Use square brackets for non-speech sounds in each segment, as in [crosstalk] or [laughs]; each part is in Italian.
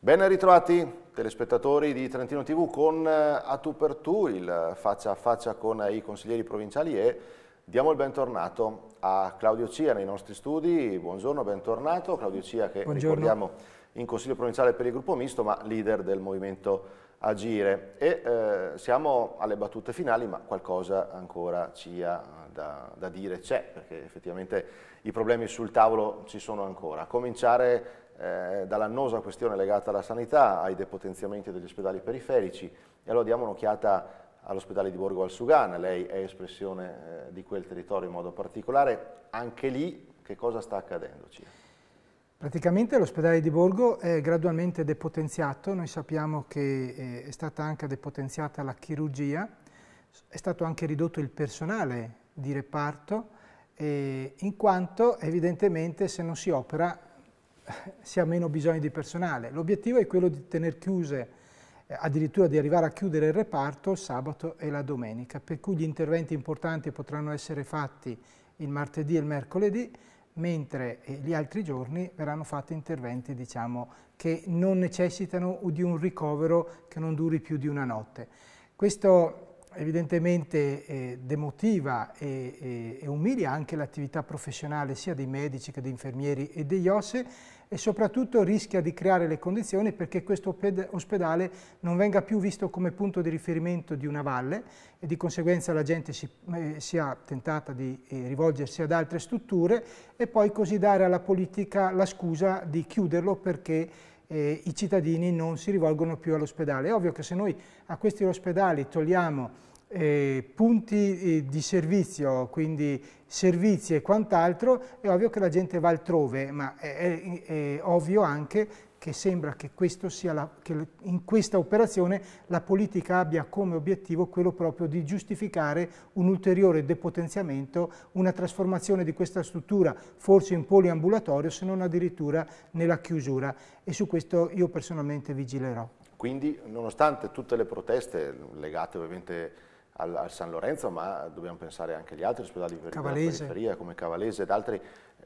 Ben ritrovati telespettatori di Trentino TV con eh, A Tu per Tu, il faccia a faccia con i consiglieri provinciali e diamo il bentornato a Claudio Cia nei nostri studi. Buongiorno, bentornato. Claudio Cia che Buongiorno. ricordiamo in Consiglio Provinciale per il gruppo misto, ma leader del movimento Agire. E eh, siamo alle battute finali, ma qualcosa ancora ci ha da, da dire c'è, perché effettivamente i problemi sul tavolo ci sono ancora. A cominciare eh, dall'annosa questione legata alla sanità, ai depotenziamenti degli ospedali periferici e allora diamo un'occhiata all'ospedale di Borgo al Sugana, lei è espressione eh, di quel territorio in modo particolare, anche lì che cosa sta accadendoci? Praticamente l'ospedale di Borgo è gradualmente depotenziato, noi sappiamo che eh, è stata anche depotenziata la chirurgia, è stato anche ridotto il personale di reparto, eh, in quanto evidentemente se non si opera eh, si ha meno bisogno di personale. L'obiettivo è quello di tenere chiuse, addirittura di arrivare a chiudere il reparto il sabato e la domenica, per cui gli interventi importanti potranno essere fatti il martedì e il mercoledì, mentre eh, gli altri giorni verranno fatti interventi diciamo, che non necessitano di un ricovero che non duri più di una notte. Questo evidentemente eh, demotiva e, e, e, umilia anche l'attività professionale sia dei medici che dei infermieri e degli OSE e soprattutto rischia di creare le condizioni perché questo ospedale non venga più visto come punto di riferimento di una valle e di conseguenza la gente si, eh, sia tentata di eh, rivolgersi ad altre strutture e poi così dare alla politica la scusa di chiuderlo perché eh, i cittadini non si rivolgono più all'ospedale. È ovvio che se noi a questi ospedali togliamo eh, punti eh, di servizio, quindi servizi e quant'altro, è ovvio che la gente va altrove, ma è, è, è ovvio anche che sembra che, la, che, in questa operazione la politica abbia come obiettivo quello proprio di giustificare un ulteriore depotenziamento, una trasformazione di questa struttura forse in poliambulatorio se non addirittura nella chiusura e su questo io personalmente vigilerò. Quindi nonostante tutte le proteste legate ovviamente al, al San Lorenzo, ma dobbiamo pensare anche agli altri ospedali di periferia come Cavalese ed altri,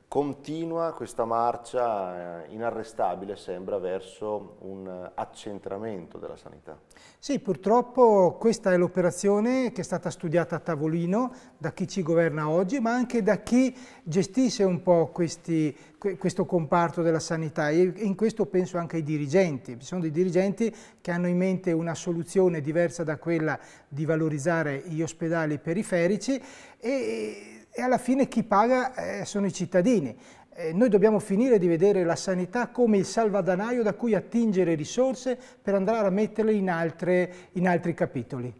Continua questa marcia eh, inarrestabile, sembra, verso un accentramento della sanità. Sì, purtroppo questa è l'operazione che è stata studiata a tavolino da chi ci governa oggi, ma anche da chi gestisce un po' questi, questo comparto della sanità e in questo penso anche ai dirigenti. Ci sono dei dirigenti che hanno in mente una soluzione diversa da quella di valorizzare gli ospedali periferici e e alla fine chi paga eh, sono i cittadini. Eh, noi dobbiamo finire di vedere la sanità come il salvadanaio da cui attingere risorse per andare a metterle in, altre, in altri capitoli.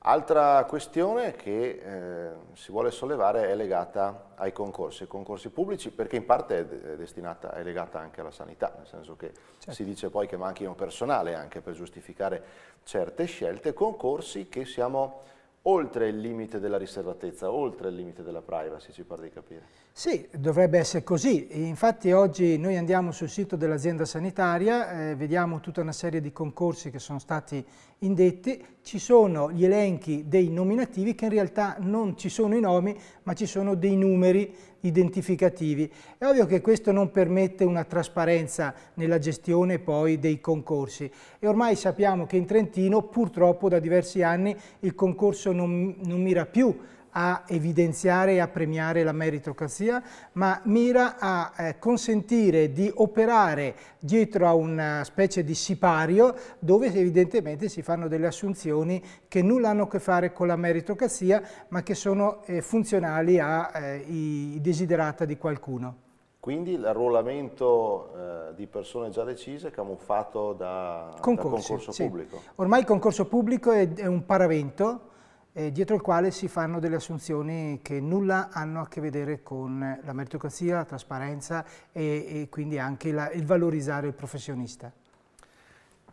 Altra questione che eh, si vuole sollevare è legata ai concorsi, ai concorsi pubblici, perché in parte è destinata, è legata anche alla sanità, nel senso che certo. si dice poi che manchino personale anche per giustificare certe scelte, concorsi che siamo oltre il limite della riservatezza, oltre il limite della privacy, ci pare di capire. Sì, dovrebbe essere così. Infatti oggi noi andiamo sul sito dell'azienda sanitaria, eh, vediamo tutta una serie di concorsi che sono stati indetti, ci sono gli elenchi dei nominativi che in realtà non ci sono i nomi, ma ci sono dei numeri identificativi. È ovvio che questo non permette una trasparenza nella gestione poi dei concorsi e ormai sappiamo che in Trentino purtroppo da diversi anni il concorso non, non mira più a evidenziare e a premiare la meritocrazia, ma mira a eh, consentire di operare dietro a una eh, specie di sipario dove evidentemente si fanno delle assunzioni che nulla hanno a che fare con la meritocrazia, ma che sono eh, funzionali ai eh, desiderata di qualcuno. Quindi l'arruolamento eh, di persone già decise è camuffato da, Concorsi, da concorso sì. pubblico? Ormai il concorso pubblico è, è un paravento eh, dietro il quale si fanno delle assunzioni che nulla hanno a che vedere con la meritocrazia, la trasparenza e, e quindi anche la, il valorizzare il professionista.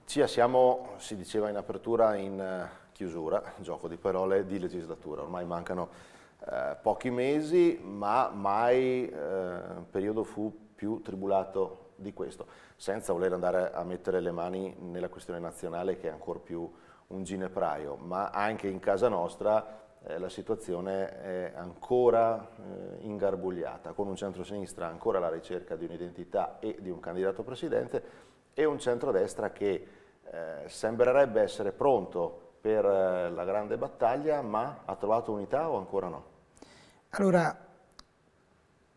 Cia, siamo, si diceva in apertura, in eh, chiusura, [laughs] gioco di parole, di legislatura. Ormai mancano eh, pochi mesi, ma mai eh, il periodo fu più tribulato di questo, senza voler andare a mettere le mani nella questione nazionale che è ancora più un ginepraio, ma anche in casa nostra eh, la situazione è ancora eh, ingarbugliata, con un centro-sinistra ancora alla ricerca di un'identità e di un candidato presidente e un centro-destra che eh, sembrerebbe essere pronto per eh, la grande battaglia, ma ha trovato unità o ancora no? Allora,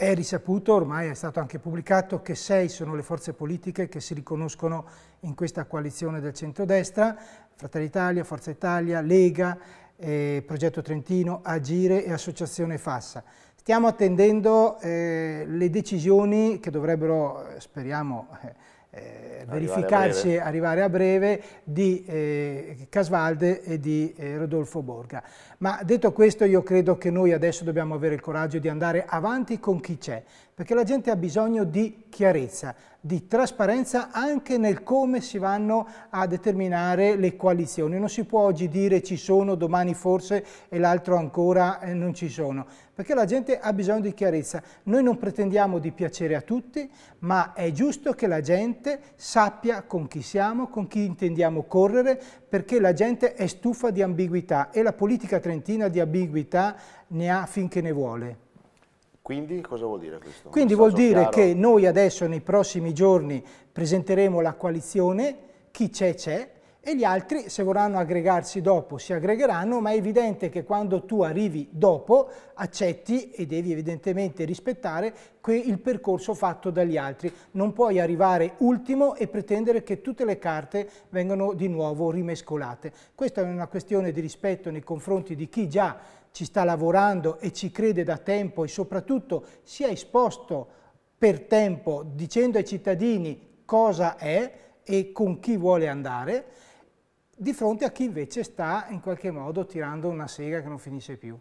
è risaputo, ormai è stato anche pubblicato, che sei sono le forze politiche che si riconoscono in questa coalizione del centrodestra, Fratelli Italia, Forza Italia, Lega, eh, Progetto Trentino, Agire e Associazione Fassa. Stiamo attendendo eh, le decisioni che dovrebbero, eh, speriamo, eh, eh, verificarsi, a arrivare a breve, di eh, Casvalde e di eh, Rodolfo Borga. Ma detto questo io credo che noi adesso dobbiamo avere il coraggio di andare avanti con chi c'è, perché la gente ha bisogno di chiarezza, di trasparenza anche nel come si vanno a determinare le coalizioni. Non si può oggi dire ci sono, domani forse e l'altro ancora eh, non ci sono, perché la gente ha bisogno di chiarezza. Noi non pretendiamo di piacere a tutti, ma è giusto che la gente sappia con chi siamo, con chi intendiamo correre, perché la gente è stufa di ambiguità e la politica trentina di ambiguità ne ha finché ne vuole. Quindi cosa vuol dire questo? Quindi vuol dire chiaro? che noi adesso nei prossimi giorni presenteremo la coalizione, chi c'è c'è, e gli altri se vorranno aggregarsi dopo si aggregheranno, ma è evidente che quando tu arrivi dopo accetti e devi evidentemente rispettare il percorso fatto dagli altri. Non puoi arrivare ultimo e pretendere che tutte le carte vengano di nuovo rimescolate. Questa è una questione di rispetto nei confronti di chi già ci sta lavorando e ci crede da tempo e soprattutto si è esposto per tempo dicendo ai cittadini cosa è e con chi vuole andare di fronte a chi invece sta in qualche modo tirando una sega che non finisce più.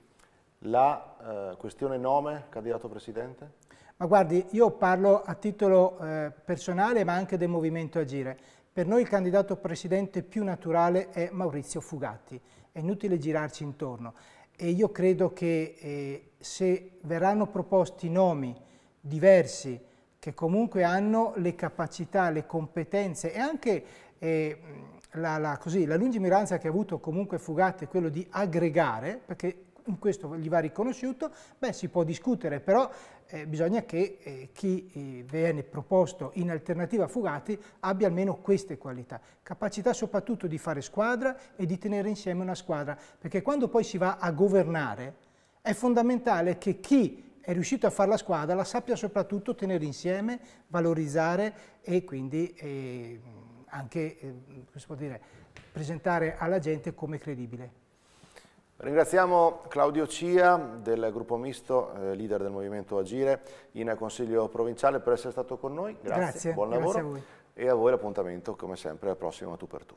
La eh, questione nome, candidato Presidente? Ma guardi, io parlo a titolo eh, personale ma anche del Movimento Agire. Per noi il candidato Presidente più naturale è Maurizio Fugatti, è inutile girarci intorno e io credo che eh, se verranno proposti nomi diversi che comunque hanno le capacità, le competenze e anche eh, la, la, così, la lungimiranza che ha avuto comunque Fugate è quello di aggregare, perché in questo gli va riconosciuto, beh si può discutere, però eh, bisogna che eh, chi eh, viene proposto in alternativa a Fugati abbia almeno queste qualità, capacità soprattutto di fare squadra e di tenere insieme una squadra, perché quando poi si va a governare è fondamentale che chi è riuscito a fare la squadra la sappia soprattutto tenere insieme, valorizzare e quindi... Eh, anche eh, dire, presentare alla gente come credibile. Ringraziamo Claudio Cia del gruppo misto, eh, leader del movimento Agire, in consiglio provinciale per essere stato con noi. Grazie, grazie buon lavoro. a voi. E a voi l'appuntamento, come sempre, al prossimo Tu per Tu.